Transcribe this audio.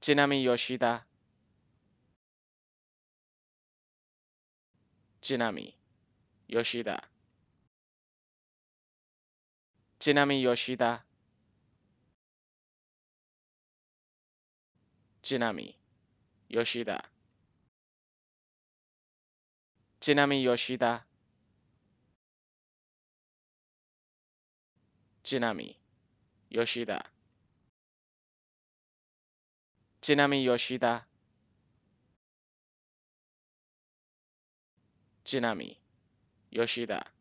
Tsunami Yoshida. Tsunami Yoshida. Tsunami Yoshida. Tsunami Yoshida. Tsunami Yoshida. Tsunami Yoshida. ちなみに吉田。ちなみに吉田。